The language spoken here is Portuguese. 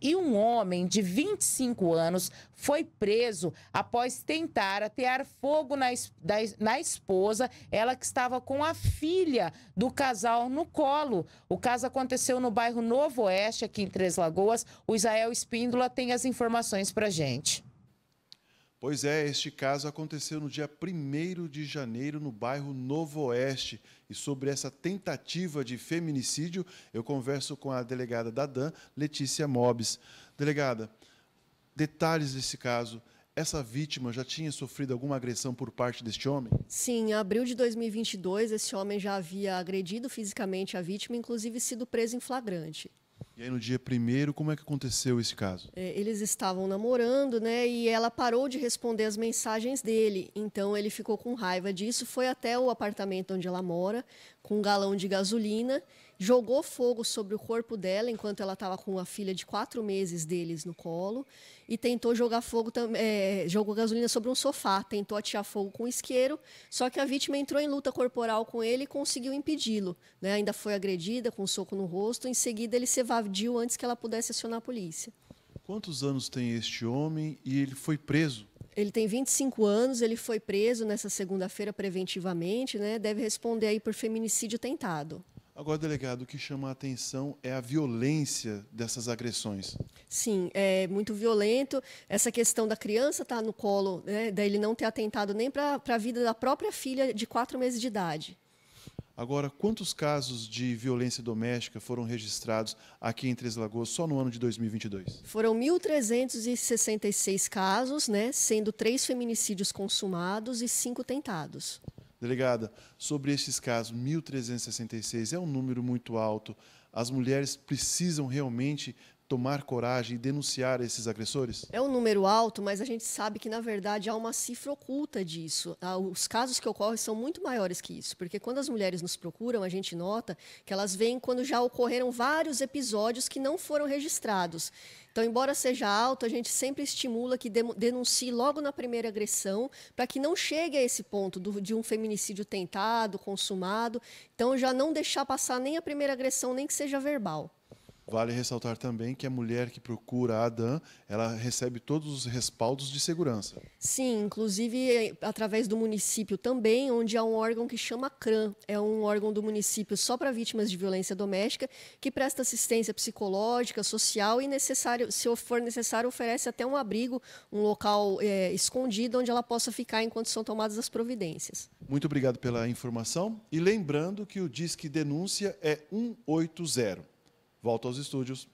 e um homem de 25 anos foi preso após tentar atear fogo na, na esposa, ela que estava com a filha do casal no colo. O caso aconteceu no bairro Novo Oeste, aqui em Três Lagoas. O Israel Espíndola tem as informações para gente. Pois é, este caso aconteceu no dia 1 de janeiro no bairro Novo Oeste. E sobre essa tentativa de feminicídio, eu converso com a delegada da DAN, Letícia Mobes. Delegada, detalhes desse caso. Essa vítima já tinha sofrido alguma agressão por parte deste homem? Sim, em abril de 2022, esse homem já havia agredido fisicamente a vítima, inclusive sido preso em flagrante. E aí no dia primeiro, como é que aconteceu esse caso? É, eles estavam namorando, né? E ela parou de responder as mensagens dele. Então ele ficou com raiva disso, foi até o apartamento onde ela mora com um galão de gasolina jogou fogo sobre o corpo dela enquanto ela estava com a filha de quatro meses deles no colo e tentou jogar fogo também jogou gasolina sobre um sofá, tentou atirar fogo com um isqueiro, só que a vítima entrou em luta corporal com ele e conseguiu impedi-lo. Né? Ainda foi agredida com um soco no rosto, em seguida ele se evadiu antes que ela pudesse acionar a polícia. Quantos anos tem este homem e ele foi preso? Ele tem 25 anos, ele foi preso nessa segunda-feira preventivamente, né? Deve responder aí por feminicídio tentado. Agora, delegado, o que chama a atenção é a violência dessas agressões. Sim, é muito violento. Essa questão da criança estar tá no colo, né, dele não ter atentado nem para a vida da própria filha de quatro meses de idade. Agora, quantos casos de violência doméstica foram registrados aqui em Três Lagoas só no ano de 2022? Foram 1.366 casos, né, sendo três feminicídios consumados e cinco tentados. Delegada, sobre estes casos, 1.366 é um número muito alto. As mulheres precisam realmente tomar coragem e denunciar esses agressores? É um número alto, mas a gente sabe que, na verdade, há uma cifra oculta disso. Ah, os casos que ocorrem são muito maiores que isso, porque quando as mulheres nos procuram, a gente nota que elas vêm quando já ocorreram vários episódios que não foram registrados. Então, embora seja alto, a gente sempre estimula que denuncie logo na primeira agressão, para que não chegue a esse ponto do, de um feminicídio tentado, consumado. Então, já não deixar passar nem a primeira agressão, nem que seja verbal. Vale ressaltar também que a mulher que procura a ADAM, ela recebe todos os respaldos de segurança. Sim, inclusive é, através do município também, onde há um órgão que chama CRAM. É um órgão do município só para vítimas de violência doméstica, que presta assistência psicológica, social e, necessário, se for necessário, oferece até um abrigo, um local é, escondido onde ela possa ficar enquanto são tomadas as providências. Muito obrigado pela informação. E lembrando que o Disque Denúncia é 180. Volto aos estúdios